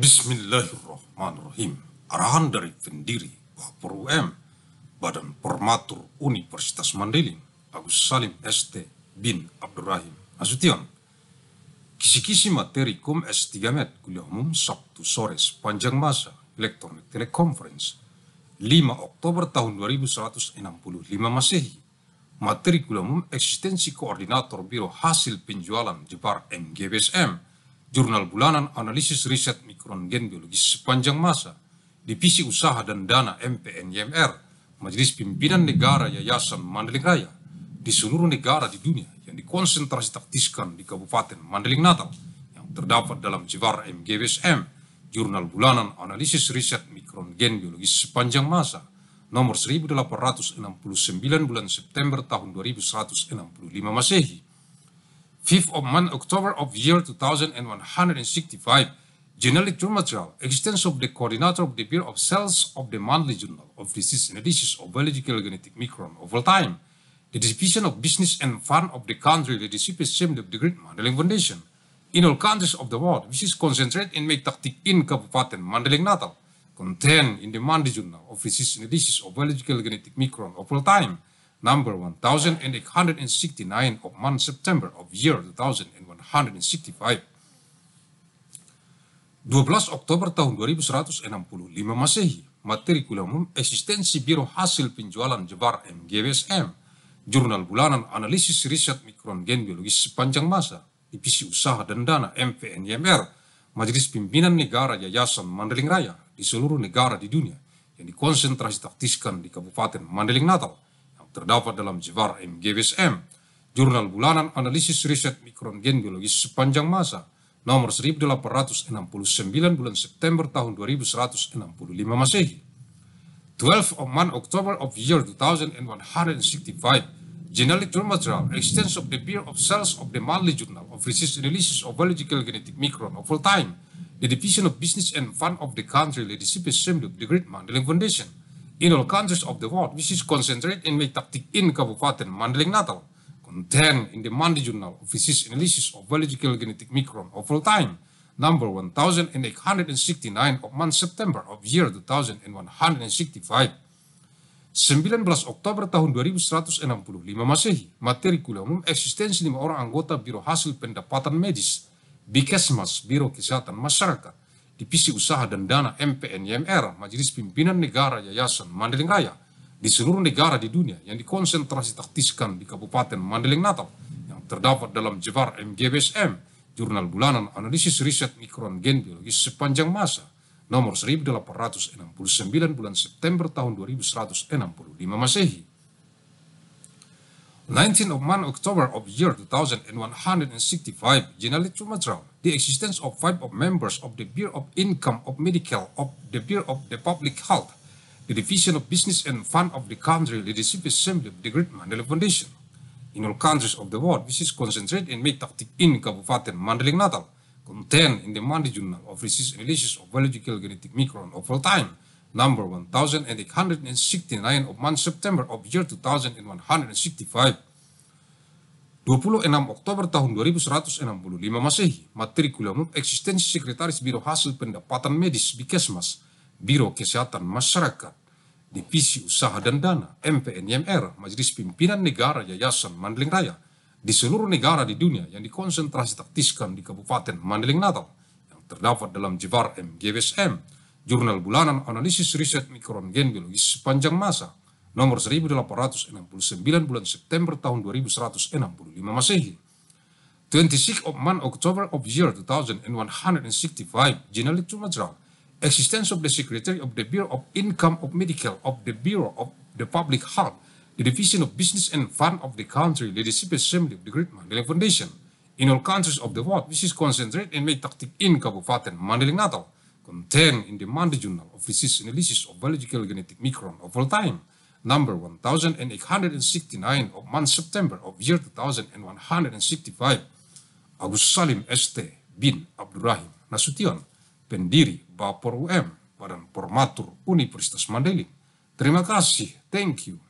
Bismillahirrahmanirrahim. Arahan dari pendiri Wapru M, Badan Permatur Universitas Mandailing, Agus Salim ST bin Abdurrahim Nasution. Kisi-kisi materi Kom S3 Med Kuliah Umum Sabtu sore sepanjang masa elektronik Teleconference 5 Oktober tahun 2165 Masehi. Materi Kuliah Umum Eksistensi Koordinator Biro Hasil Penjualan Jebar MGBSM Jurnal Bulanan Analisis Riset Mikron Gen Biologis Sepanjang Masa, Divisi Usaha dan Dana MPN YMR, Majelis Pimpinan Negara Yayasan Mandeling Raya, di seluruh negara di dunia yang dikonsentrasi taktiskan di Kabupaten Mandeling Natal yang terdapat dalam jevar MGWSM Jurnal Bulanan Analisis Riset Mikron Gen Biologis Sepanjang Masa, nomor 1869 bulan September tahun 2165 Masehi, 5th of month October of year 2165, generic journal material, existence of the coordinator of the Bureau of Cells of the Monthly Journal of Disease and Diseases of Biological Genetic Micron over time, the distribution of business and fund of the country, the distribution of the Great Mandeling Foundation, in all countries of the world, which is concentrated in Mektaktik in Kabupaten Mandeling Natal, contained in the Monthly Journal of Disease and Diseases of Biological Genetic Micron over time, number 1869 of month September of year 2165. 12 Oktober tahun 2165 Masehi, materi kuliah eksistensi Biro Hasil Penjualan Jebar MGBSM, Jurnal Bulanan Analisis Riset Mikron Gen Biologis Sepanjang Masa, Divisi Usaha dan Dana MPNMR, Majelis Pimpinan Negara Yayasan Mandeling Raya di seluruh negara di dunia yang dikonsentrasi taktiskan di Kabupaten Mandeling Natal, terdapat dalam Jevar MGBSM, Jurnal Bulanan Analisis Riset Mikron Gen Biologis Sepanjang Masa, nomor 1869 bulan September tahun 2165 Masehi. 12 of month October of year 2165, Generative material extends of the peer of cells of the monthly journal of research analysis of biological genetic micron of all time, the division of business and fund of the country the assembly of the Great Mandeling Foundation in all countries of the world, which is concentrated in Metaktik in Kabupaten Mandailing Natal, contained in the Monday Journal of Disease Analysis of Biological Genetic Micron of All Time, number 1869 of month September of year 2165. 19 Oktober tahun 2165 Masehi, materi kuliah umum eksistensi lima orang anggota Biro Hasil Pendapatan Medis, Bikesmas, Biro Kesehatan Masyarakat, Divisi Usaha dan Dana MPNYMR, Majelis Pimpinan Negara Yayasan Mandeling Raya, di seluruh negara di dunia yang dikonsentrasi taktiskan di Kabupaten Mandeling Natal, yang terdapat dalam jevar MGBSM, Jurnal Bulanan Analisis Riset Mikron Gen Biologis Sepanjang Masa, nomor 1869 bulan September tahun 2165 Masehi 19 of 1 October of year 2165, General Chumatra, the existence of five of members of the Bureau of Income of Medical of the Bureau of the Public Health, the Division of Business and Fund of the country, leadership assembly of the Great Mandela Foundation. In all countries of the world, which is concentrated in Mektaktik in Kabupaten Mandela Natal, contained in the Mandela Journal of Research and of Biological Genetic Micron all time, number 1869 of month September of year 2165. 26 Oktober tahun 2165 Masehi, matrikul eksistensi Sekretaris Biro Hasil Pendapatan Medis Bikesmas, Biro Kesehatan Masyarakat, Divisi Usaha dan Dana, MPNMR, Majelis Pimpinan Negara Yayasan Mandailing Raya, di seluruh negara di dunia yang dikonsentrasi taktiskan di Kabupaten Mandailing Natal, yang terdapat dalam jebar MGWSM, Jurnal Bulanan Analisis Riset Mikrorengen Biologis Sepanjang Masa, nomor 1869 bulan September tahun 2165 Masehi. 26 of month October of year 2165, generally to Madras, existence of the Secretary of the Bureau of Income of Medical of the Bureau of the Public Health, the Division of Business and Fund of the country, Leadership Assembly of the Great Mandalay Foundation, in all countries of the world, which is concentrated and made tactic in Kabupaten Mandalay Natal, contained in the Monday Journal of Disease Analysis of Biological Genetic Micron of All Time, number 1869 of month September of year 2165, Agus Salim ST bin Abdurrahim Nasution, pendiri Bapor UM, Badan Formatur Universitas Mandailing. Terima kasih, thank you.